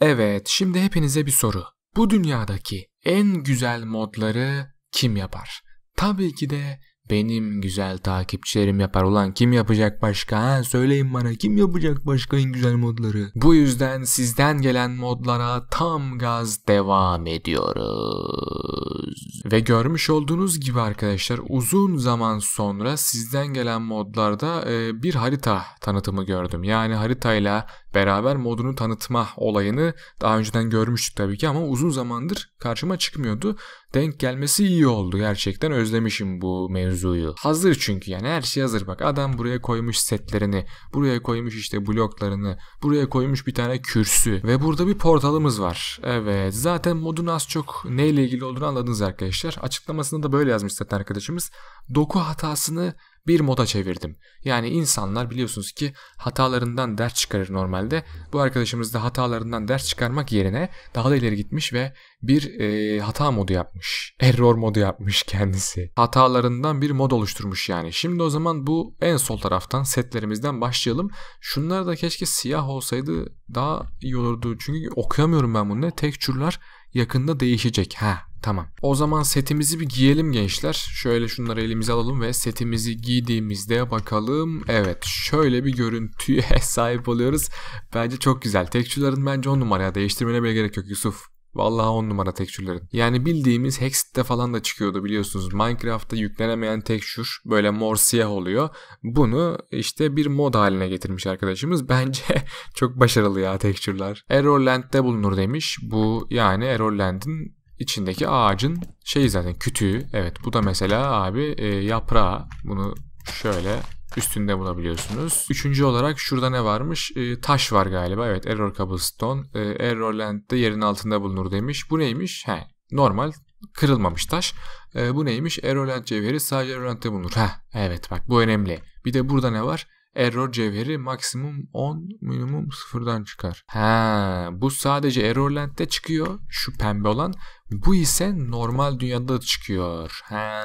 Evet, şimdi hepinize bir soru. Bu dünyadaki en güzel modları kim yapar? Tabii ki de benim güzel takipçilerim yapar. Ulan kim yapacak başka? Ha, söyleyin bana kim yapacak başka en güzel modları? Bu yüzden sizden gelen modlara tam gaz devam ediyoruz. Ve görmüş olduğunuz gibi arkadaşlar uzun zaman sonra sizden gelen modlarda e, bir harita tanıtımı gördüm. Yani haritayla beraber modunu tanıtma olayını daha önceden görmüştük tabii ki ama uzun zamandır karşıma çıkmıyordu. Denk gelmesi iyi oldu gerçekten özlemişim bu mevzuyu. Hazır çünkü yani her şey hazır bak adam buraya koymuş setlerini, buraya koymuş işte bloklarını, buraya koymuş bir tane kürsü ve burada bir portalımız var. Evet zaten modun az çok neyle ilgili olduğunu anladınız arkadaşlar. Açıklamasında da böyle yazmış zaten arkadaşımız. Doku hatasını bir moda çevirdim. Yani insanlar biliyorsunuz ki hatalarından ders çıkarır normalde. Bu arkadaşımız da hatalarından ders çıkarmak yerine daha da ileri gitmiş ve bir e, hata modu yapmış. Error modu yapmış kendisi. Hatalarından bir mod oluşturmuş yani. Şimdi o zaman bu en sol taraftan setlerimizden başlayalım. Şunlar da keşke siyah olsaydı daha iyi olurdu. Çünkü okuyamıyorum ben bunu. Tekçürler Yakında değişecek. Ha tamam. O zaman setimizi bir giyelim gençler. Şöyle şunları elimize alalım ve setimizi giydiğimizde bakalım. Evet şöyle bir görüntüye sahip oluyoruz. Bence çok güzel. Tekçülerin bence on numaraya değiştirmene bile gerek yok Yusuf. Vallahi on numara tekstürlerin. Yani bildiğimiz Hexed'de falan da çıkıyordu biliyorsunuz. Minecraft'ta yüklenemeyen tekstür böyle mor siyah oluyor. Bunu işte bir mod haline getirmiş arkadaşımız. Bence çok başarılı ya tekstürler. Errorland'de bulunur demiş. Bu yani Errorland'in içindeki ağacın şeyi zaten kütüğü. Evet bu da mesela abi e, yaprağı. Bunu şöyle üstünde bulabiliyorsunuz. Üçüncü olarak şurada ne varmış? E, taş var galiba. Evet Error Cobblestone. E, Error Land'de yerin altında bulunur demiş. Bu neymiş? He, normal kırılmamış taş. E, bu neymiş? Errorland cevheri sadece Errorland'de bulunur. Ha, evet bak bu önemli. Bir de burada ne var? error cevheri maksimum 10 minimum 0'dan çıkar. Ha, bu sadece Errorland'de çıkıyor şu pembe olan. Bu ise normal dünyada çıkıyor. Ha,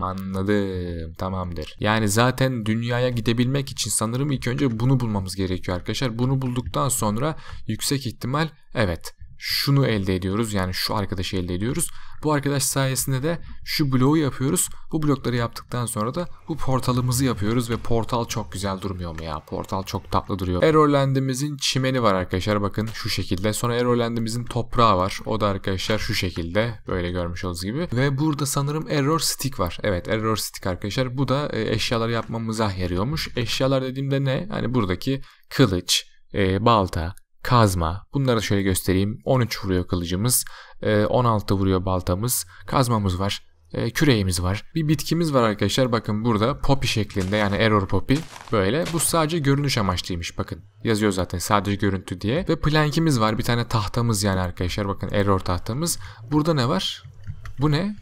anladım. Tamamdır. Yani zaten dünyaya gidebilmek için sanırım ilk önce bunu bulmamız gerekiyor arkadaşlar. Bunu bulduktan sonra yüksek ihtimal evet şunu elde ediyoruz. Yani şu arkadaşı elde ediyoruz. Bu arkadaş sayesinde de şu bloğu yapıyoruz. Bu blokları yaptıktan sonra da bu portalımızı yapıyoruz ve portal çok güzel durmuyor mu ya? Portal çok tatlı duruyor. Errorland'imizin çimeni var arkadaşlar bakın şu şekilde. Sonra Errorland'imizin toprağı var. O da arkadaşlar şu şekilde böyle görmüş olduğunuz gibi. Ve burada sanırım Error Stick var. Evet Error Stick arkadaşlar. Bu da e, eşyalar yapmamıza yarıyormuş. Eşyalar dediğimde ne? Hani buradaki kılıç, e, balta, kazma. Bunları şöyle göstereyim. 13 vuruyor kılıcımız, 16 ee, vuruyor baltamız, kazmamız var, ee, küreğimiz var. Bir bitkimiz var arkadaşlar. Bakın burada poppy şeklinde yani error poppy böyle. Bu sadece görünüş amaçlıymış bakın. Yazıyor zaten sadece görüntü diye. Ve plankimiz var. Bir tane tahtamız yani arkadaşlar. Bakın error tahtamız. Burada ne var? Bu ne?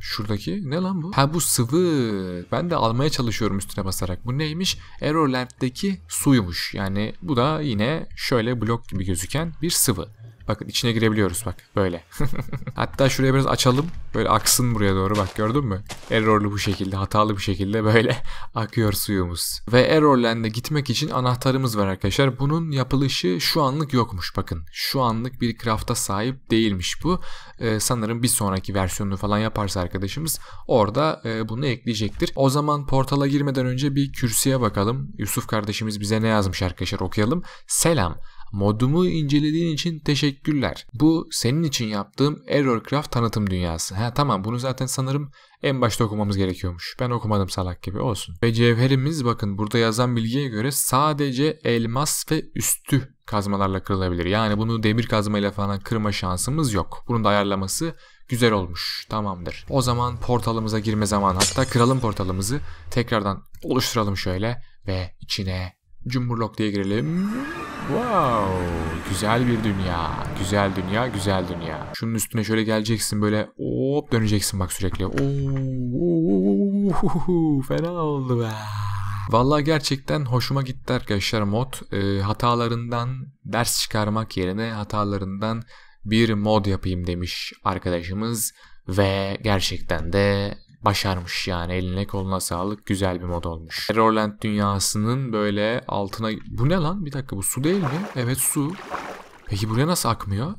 Şuradaki ne lan bu? Ha bu sıvı. Ben de almaya çalışıyorum üstüne basarak. Bu neymiş? Errorland'deki suymuş. Yani bu da yine şöyle blok gibi gözüken bir sıvı. Bakın içine girebiliyoruz bak böyle. Hatta şuraya biraz açalım. Böyle aksın buraya doğru bak gördün mü? Errorlu bu şekilde hatalı bir şekilde böyle akıyor suyumuz. Ve Errorland'e gitmek için anahtarımız var arkadaşlar. Bunun yapılışı şu anlık yokmuş bakın. Şu anlık bir craft'a sahip değilmiş bu. Ee, sanırım bir sonraki versiyonunu falan yaparsa arkadaşımız orada e, bunu ekleyecektir. O zaman portala girmeden önce bir kürsüye bakalım. Yusuf kardeşimiz bize ne yazmış arkadaşlar okuyalım. Selam. Modumu incelediğin için teşekkürler. Bu senin için yaptığım Errorcraft tanıtım dünyası. Ha tamam bunu zaten sanırım en başta okumamız gerekiyormuş. Ben okumadım salak gibi olsun. Ve cevherimiz bakın burada yazan bilgiye göre sadece elmas ve üstü kazmalarla kırılabilir. Yani bunu demir kazmayla falan kırma şansımız yok. Bunun da ayarlaması güzel olmuş. Tamamdır. O zaman portalımıza girme zamanı. Hatta kıralım portalımızı. Tekrardan oluşturalım şöyle ve içine cumburlok diye girelim. Wow. Güzel bir dünya. Güzel dünya, güzel dünya. Şunun üstüne şöyle geleceksin böyle hop döneceksin bak sürekli. Oo, fena oldu be. Valla gerçekten hoşuma gitti arkadaşlar mod. E, hatalarından ders çıkarmak yerine hatalarından bir mod yapayım demiş arkadaşımız ve gerçekten de başarmış yani eline koluna sağlık güzel bir mod olmuş. Terrorland dünyasının böyle altına bu ne lan bir dakika bu su değil mi? Evet su. Peki buraya nasıl akmıyor?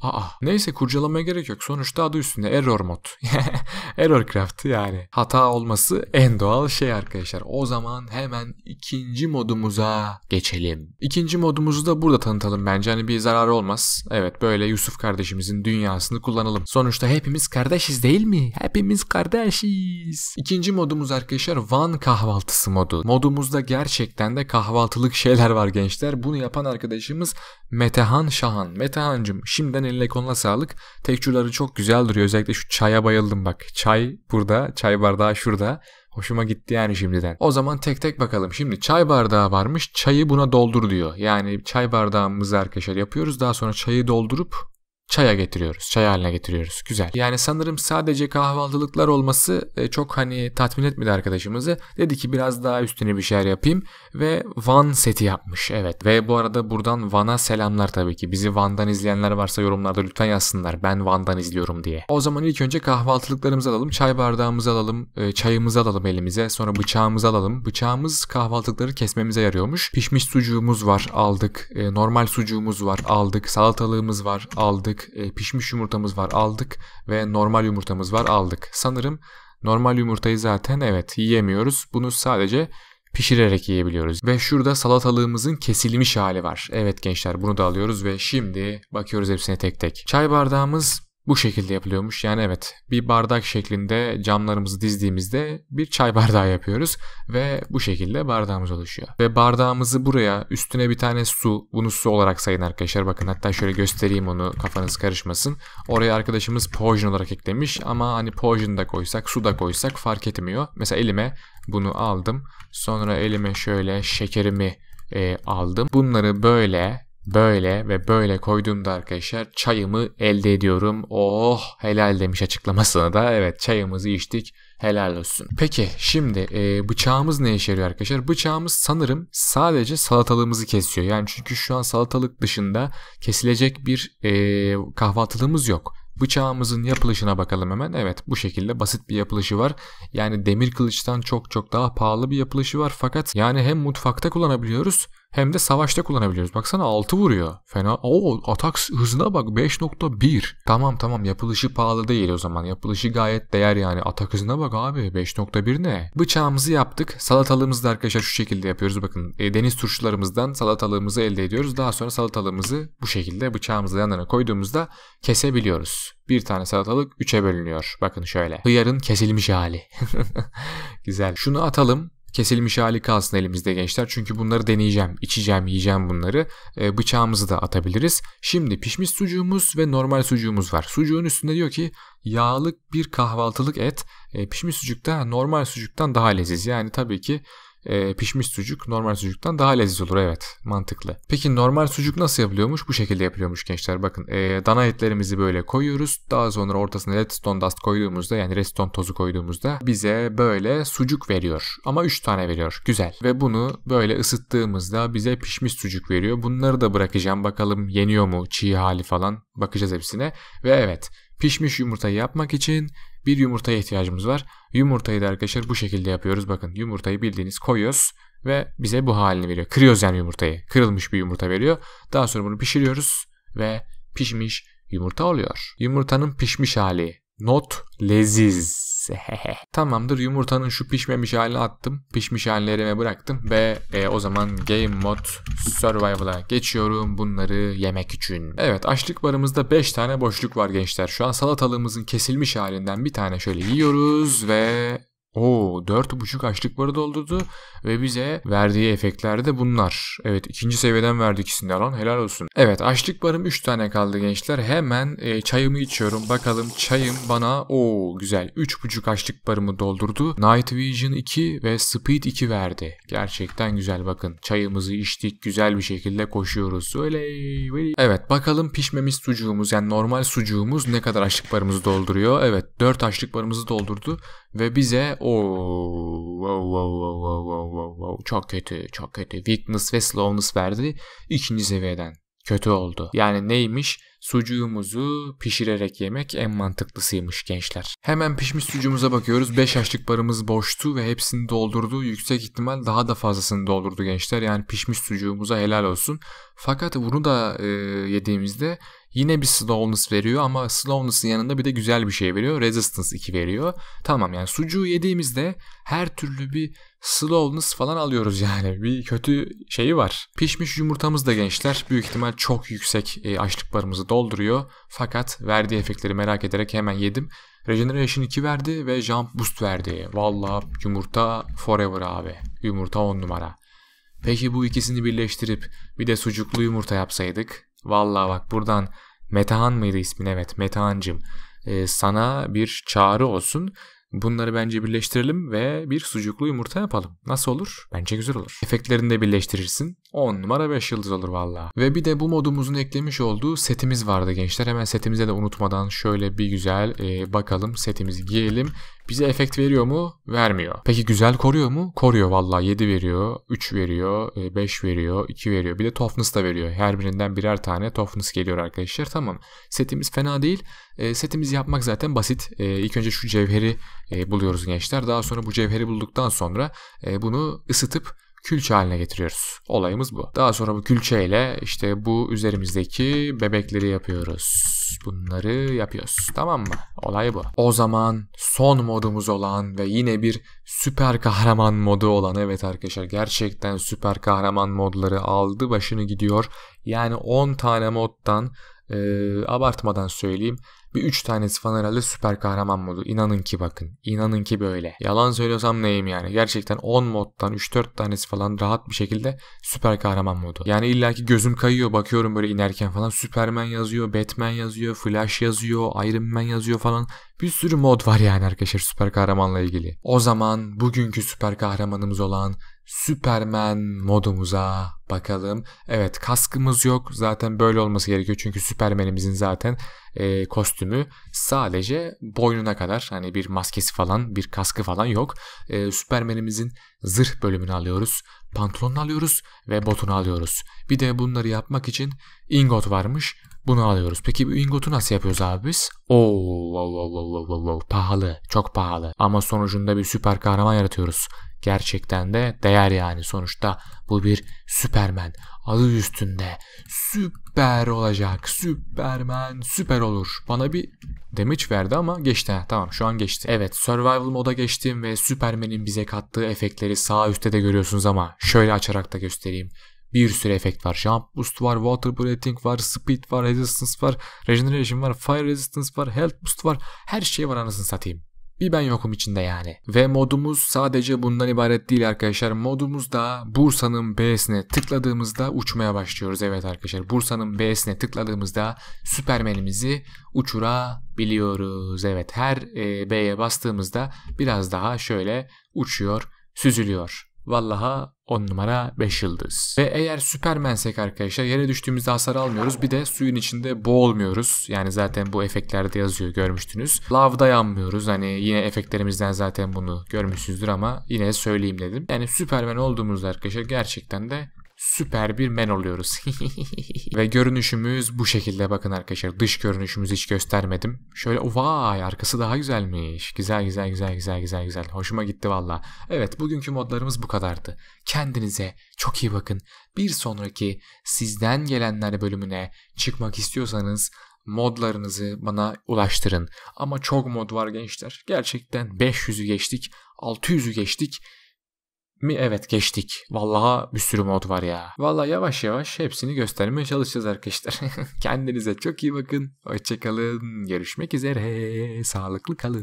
Aa neyse kurcalamaya gerek yok. Sonuçta adı üstünde error mod. error craft yani. Hata olması en doğal şey arkadaşlar. O zaman hemen ikinci modumuza geçelim. İkinci modumuzu da burada tanıtalım bence. Hani bir zararı olmaz. Evet böyle Yusuf kardeşimizin dünyasını kullanalım. Sonuçta hepimiz kardeşiz değil mi? Hepimiz kardeşiz. İkinci modumuz arkadaşlar Van kahvaltısı modu. Modumuzda gerçekten de kahvaltılık şeyler var gençler. Bunu yapan arkadaşımız Metehan Şahan. Metehancım şimdiden eline koluna sağlık. Tekçurları çok güzel duruyor. Özellikle şu çaya bayıldım bak. Çay burada, çay bardağı şurada. Hoşuma gitti yani şimdiden. O zaman tek tek bakalım. Şimdi çay bardağı varmış. Çayı buna doldur diyor. Yani çay bardağımızı arkadaşlar yapıyoruz. Daha sonra çayı doldurup çaya getiriyoruz. Çay haline getiriyoruz. Güzel. Yani sanırım sadece kahvaltılıklar olması e, çok hani tatmin etmedi arkadaşımızı. Dedi ki biraz daha üstüne bir şeyler yapayım ve Van seti yapmış. Evet ve bu arada buradan Van'a selamlar tabii ki. Bizi Van'dan izleyenler varsa yorumlarda lütfen yazsınlar. Ben Van'dan izliyorum diye. O zaman ilk önce kahvaltılıklarımızı alalım. Çay bardağımızı alalım. E, çayımızı alalım elimize. Sonra bıçağımızı alalım. Bıçağımız kahvaltılıkları kesmemize yarıyormuş. Pişmiş sucuğumuz var aldık. E, normal sucuğumuz var aldık. Salatalığımız var aldık aldık. E, pişmiş yumurtamız var aldık. Ve normal yumurtamız var aldık. Sanırım normal yumurtayı zaten evet yiyemiyoruz. Bunu sadece pişirerek yiyebiliyoruz. Ve şurada salatalığımızın kesilmiş hali var. Evet gençler bunu da alıyoruz ve şimdi bakıyoruz hepsine tek tek. Çay bardağımız bu şekilde yapılıyormuş. Yani evet bir bardak şeklinde camlarımızı dizdiğimizde bir çay bardağı yapıyoruz ve bu şekilde bardağımız oluşuyor. Ve bardağımızı buraya üstüne bir tane su bunu su olarak sayın arkadaşlar bakın hatta şöyle göstereyim onu kafanız karışmasın. Oraya arkadaşımız poison olarak eklemiş ama hani poison da koysak su da koysak fark etmiyor. Mesela elime bunu aldım sonra elime şöyle şekerimi e, aldım. Bunları böyle Böyle ve böyle koyduğumda arkadaşlar çayımı elde ediyorum. Oh helal demiş açıklamasını da. Evet çayımızı içtik. Helal olsun. Peki şimdi e, bıçağımız ne işe yarıyor arkadaşlar? Bıçağımız sanırım sadece salatalığımızı kesiyor. Yani çünkü şu an salatalık dışında kesilecek bir e, kahvaltılığımız yok. Bıçağımızın yapılışına bakalım hemen. Evet bu şekilde basit bir yapılışı var. Yani demir kılıçtan çok çok daha pahalı bir yapılışı var. Fakat yani hem mutfakta kullanabiliyoruz hem de savaşta kullanabiliyoruz. Baksana 6 vuruyor. Fena. Oo atak hızına bak 5.1. Tamam tamam yapılışı pahalı değil o zaman. Yapılışı gayet değer yani. Atak hızına bak abi 5.1 ne? Bıçağımızı yaptık. Salatalığımızı da arkadaşlar şu şekilde yapıyoruz. Bakın e, deniz turşularımızdan salatalığımızı elde ediyoruz. Daha sonra salatalığımızı bu şekilde bıçağımızla yanına koyduğumuzda kesebiliyoruz. Bir tane salatalık 3'e bölünüyor. Bakın şöyle. Hıyarın kesilmiş hali. Güzel. Şunu atalım kesilmiş hali kalsın elimizde gençler. Çünkü bunları deneyeceğim, içeceğim, yiyeceğim bunları. E, bıçağımızı da atabiliriz. Şimdi pişmiş sucuğumuz ve normal sucuğumuz var. Sucuğun üstünde diyor ki yağlık bir kahvaltılık et. E, pişmiş sucukta normal sucuktan daha leziz. Yani tabii ki e, pişmiş sucuk normal sucuktan daha leziz olur evet mantıklı. Peki normal sucuk nasıl yapılıyormuş? Bu şekilde yapılıyormuş gençler bakın e, dana etlerimizi böyle koyuyoruz daha sonra ortasına redstone dust koyduğumuzda yani redstone tozu koyduğumuzda bize böyle sucuk veriyor ama 3 tane veriyor güzel ve bunu böyle ısıttığımızda bize pişmiş sucuk veriyor bunları da bırakacağım bakalım yeniyor mu çiğ hali falan bakacağız hepsine ve evet Pişmiş yumurtayı yapmak için bir yumurtaya ihtiyacımız var. Yumurtayı da arkadaşlar bu şekilde yapıyoruz. Bakın yumurtayı bildiğiniz koyuyoruz ve bize bu halini veriyor. Kırıyoruz yani yumurtayı. Kırılmış bir yumurta veriyor. Daha sonra bunu pişiriyoruz ve pişmiş yumurta oluyor. Yumurtanın pişmiş hali. Not leziz neyse. Tamamdır yumurtanın şu pişmemiş halini attım. Pişmiş hallerime bıraktım ve e, o zaman game mod survival'a geçiyorum bunları yemek için. Evet açlık barımızda 5 tane boşluk var gençler. Şu an salatalığımızın kesilmiş halinden bir tane şöyle yiyoruz ve Oo 4.5 açlıkları doldurdu ve bize verdiği efektler de bunlar. Evet ikinci seviyeden verdi ikisini alan helal olsun. Evet açlık barım üç tane kaldı gençler. Hemen e, çayımı içiyorum. Bakalım çayım bana o güzel Üç buçuk açlık barımı doldurdu. Night Vision 2 ve Speed 2 verdi. Gerçekten güzel bakın. Çayımızı içtik güzel bir şekilde koşuyoruz. Öyle. Evet bakalım pişmemiş sucuğumuz yani normal sucuğumuz ne kadar açlık barımızı dolduruyor. Evet dört açlık barımızı doldurdu ve bize o wow, wow, wow, wow, wow, wow, çok kötü çok kötü weakness ve slowness verdi ikinci seviyeden kötü oldu. Yani neymiş? Sucuğumuzu pişirerek yemek en mantıklısıymış gençler. Hemen pişmiş sucuğumuza bakıyoruz. 5 açlık barımız boştu ve hepsini doldurdu. Yüksek ihtimal daha da fazlasını doldurdu gençler. Yani pişmiş sucuğumuza helal olsun. Fakat bunu da e, yediğimizde yine bir slowness veriyor ama slowness'ın yanında bir de güzel bir şey veriyor. Resistance 2 veriyor. Tamam yani sucuğu yediğimizde her türlü bir slowness falan alıyoruz yani. Bir kötü şeyi var. Pişmiş yumurtamız da gençler büyük ihtimal çok yüksek e, açlıklarımızı dolduruyor. Fakat verdiği efektleri merak ederek hemen yedim. Regeneration 2 verdi ve Jump Boost verdi. Valla yumurta forever abi. Yumurta 10 numara. Peki bu ikisini birleştirip bir de sucuklu yumurta yapsaydık? Vallahi bak buradan Metehan mıydı ismin? Evet Metehancım. Ee, sana bir çağrı olsun. Bunları bence birleştirelim ve bir sucuklu yumurta yapalım. Nasıl olur? Bence güzel olur. Efektlerini de birleştirirsin. 10 numara 5 yıldız olur valla. Ve bir de bu modumuzun eklemiş olduğu setimiz vardı gençler. Hemen setimize de unutmadan şöyle bir güzel e, bakalım. Setimizi giyelim bize efekt veriyor mu? Vermiyor. Peki güzel koruyor mu? Koruyor Vallahi 7 veriyor, 3 veriyor, 5 e, veriyor, 2 veriyor. Bir de toughness da veriyor. Her birinden birer tane toughness geliyor arkadaşlar. Tamam. Setimiz fena değil. E, setimizi yapmak zaten basit. E, ilk önce şu cevheri buluyoruz gençler. Daha sonra bu cevheri bulduktan sonra bunu ısıtıp külçe haline getiriyoruz. Olayımız bu. Daha sonra bu külçeyle işte bu üzerimizdeki bebekleri yapıyoruz. Bunları yapıyoruz. Tamam mı? Olay bu. O zaman son modumuz olan ve yine bir süper kahraman modu olan evet arkadaşlar gerçekten süper kahraman modları aldı başını gidiyor. Yani 10 tane moddan e, abartmadan söyleyeyim bir 3 tanesi falan herhalde süper kahraman modu. İnanın ki bakın. İnanın ki böyle. Yalan söylüyorsam neyim yani. Gerçekten 10 moddan 3-4 tanesi falan rahat bir şekilde süper kahraman modu. Yani illaki gözüm kayıyor bakıyorum böyle inerken falan. Superman yazıyor, Batman yazıyor, Flash yazıyor, Iron Man yazıyor falan. Bir sürü mod var yani arkadaşlar süper kahramanla ilgili. O zaman bugünkü süper kahramanımız olan Superman modumuza bakalım. Evet kaskımız yok. Zaten böyle olması gerekiyor. Çünkü Superman'imizin zaten e, kostümü sadece boynuna kadar. Hani bir maskesi falan bir kaskı falan yok. E, Superman'imizin zırh bölümünü alıyoruz. Pantolonunu alıyoruz ve botunu alıyoruz. Bir de bunları yapmak için ingot varmış. Bunu alıyoruz. Peki bu ingotu nasıl yapıyoruz abi biz? Oo, pahalı. Çok pahalı. Ama sonucunda bir süper kahraman yaratıyoruz. Gerçekten de değer yani. Sonuçta bu bir Süpermen. Adı üstünde. Süper olacak. Süpermen süper olur. Bana bir damage verdi ama geçti. tamam şu an geçti. Evet survival moda geçtim ve Süpermen'in bize kattığı efektleri sağ üstte de görüyorsunuz ama şöyle açarak da göstereyim bir sürü efekt var. Jump boost var, water breathing var, speed var, resistance var, regeneration var, fire resistance var, health boost var. Her şey var anasını satayım. Bir ben yokum içinde yani. Ve modumuz sadece bundan ibaret değil arkadaşlar. Modumuz da Bursa'nın B'sine tıkladığımızda uçmaya başlıyoruz. Evet arkadaşlar Bursa'nın B'sine tıkladığımızda Süpermen'imizi uçurabiliyoruz. Evet her e, B'ye bastığımızda biraz daha şöyle uçuyor, süzülüyor. Vallaha 10 numara 5 yıldız. Ve eğer Superman'sek arkadaşlar yere düştüğümüzde hasar almıyoruz. Bir de suyun içinde boğulmuyoruz. Yani zaten bu efektlerde yazıyor görmüştünüz. Lavda yanmıyoruz. Hani yine efektlerimizden zaten bunu görmüşsünüzdür ama yine söyleyeyim dedim. Yani süpermen olduğumuzda arkadaşlar gerçekten de süper bir men oluyoruz. Ve görünüşümüz bu şekilde bakın arkadaşlar. Dış görünüşümüzü hiç göstermedim. Şöyle vay arkası daha güzelmiş. Güzel güzel güzel güzel güzel güzel. Hoşuma gitti valla. Evet bugünkü modlarımız bu kadardı. Kendinize çok iyi bakın. Bir sonraki sizden gelenler bölümüne çıkmak istiyorsanız modlarınızı bana ulaştırın. Ama çok mod var gençler. Gerçekten 500'ü geçtik, 600'ü geçtik mi? Evet geçtik. Vallahi bir sürü mod var ya. Vallahi yavaş yavaş hepsini göstermeye çalışacağız arkadaşlar. Kendinize çok iyi bakın. Hoşçakalın. Görüşmek üzere. Sağlıklı kalın.